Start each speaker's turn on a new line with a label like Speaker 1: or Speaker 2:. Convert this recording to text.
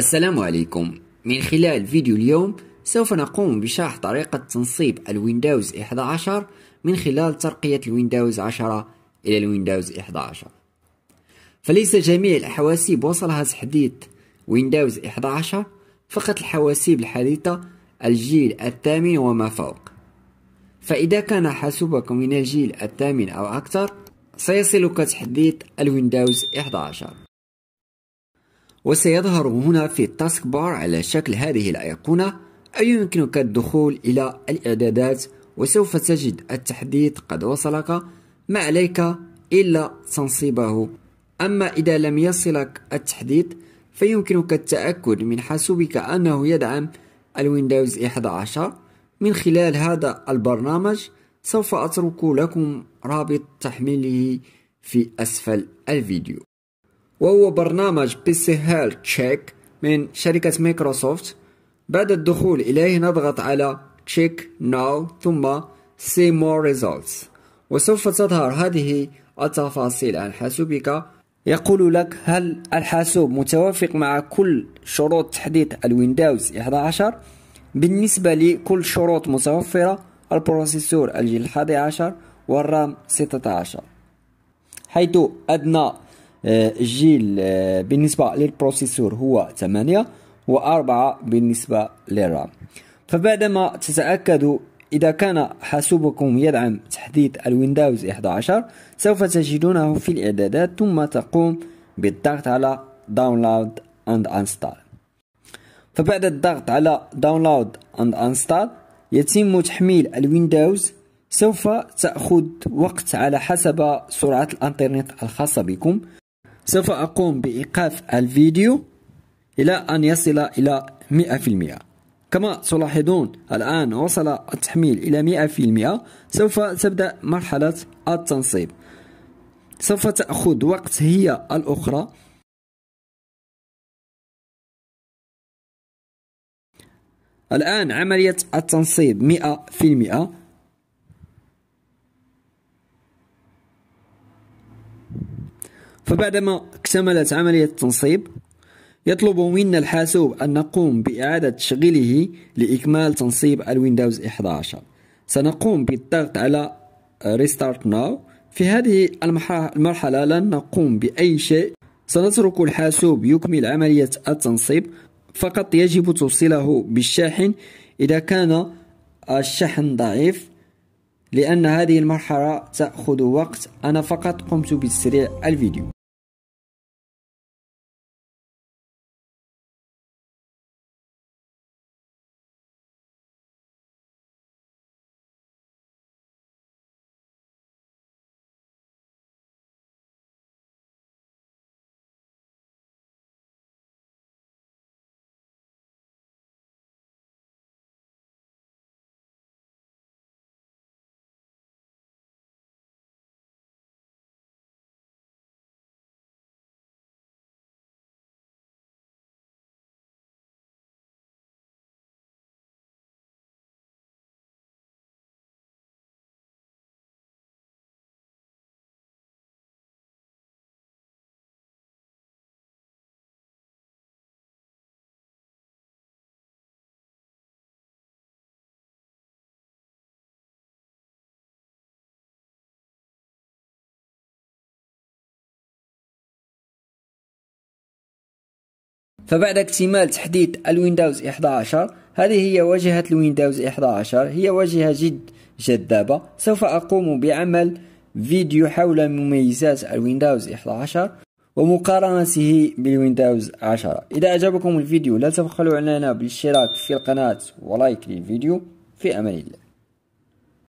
Speaker 1: السلام عليكم من خلال فيديو اليوم سوف نقوم بشرح طريقة تنصيب الويندوز 11 من خلال ترقية الويندوز 10 إلى الويندوز 11 فليس جميع الحواسيب وصلها تحديث ويندوز 11 فقط الحواسيب الحديثة الجيل الثامن وما فوق فإذا كان حاسوبك من الجيل الثامن أو أكثر سيصلك تحديث الويندوز 11 وسيظهر هنا في التاسك بار على شكل هذه الأيقونة أي يمكنك الدخول إلى الإعدادات وسوف تجد التحديث قد وصلك ما عليك إلا تنصيبه أما إذا لم يصلك التحديث فيمكنك التأكد من حاسوبك أنه يدعم الويندوز 11 من خلال هذا البرنامج سوف أترك لكم رابط تحميله في أسفل الفيديو وهو برنامج بيسي هيل تشيك من شركة مايكروسوفت بعد الدخول إليه نضغط على تشيك ناو ثم سي مور results وسوف تظهر هذه التفاصيل عن حاسوبك يقول لك هل الحاسوب متوافق مع كل شروط تحديث الويندوز 11 بالنسبة لكل شروط متوفرة البروسيسور الجيل 11 والرام 16 حيث أدنى آه، جيل آه، بالنسبة للبروسيسور هو 8 و4 بالنسبة للرام فبعدما تتأكدوا إذا كان حاسوبكم يدعم تحديث الويندوز 11 سوف تجدونه في الإعدادات ثم تقوم بالضغط على داونلود اند انستال فبعد الضغط على داونلود اند انستال يتم تحميل الويندوز سوف تأخذ وقت على حسب سرعة الانترنت الخاصة بكم سوف أقوم بإيقاف الفيديو إلى أن يصل إلى 100% كما تلاحظون الآن وصل التحميل إلى 100% سوف تبدأ مرحلة التنصيب سوف تأخذ وقت هي الأخرى
Speaker 2: الآن عملية التنصيب
Speaker 1: 100% فبعدما اكتملت عملية التنصيب يطلب منا الحاسوب أن نقوم بإعادة تشغيله لإكمال تنصيب الويندوز 11 سنقوم بالضغط على ريستارت Now في هذه المرحلة لن نقوم بأي شيء سنترك الحاسوب يكمل عملية التنصيب فقط يجب توصيله بالشاحن إذا كان الشحن ضعيف لأن هذه المرحلة تأخذ وقت أنا فقط
Speaker 2: قمت بتسريع الفيديو فبعد
Speaker 1: اكتمال تحديث الويندوز 11 هذه هي واجهة الويندوز 11 هي واجهة جد جذابة سوف أقوم بعمل فيديو حول مميزات الويندوز 11 ومقارنته بالويندوز 10 إذا أعجبكم الفيديو لا تبخلوا علينا بالاشتراك في القناة ولايك للفيديو في أمان الله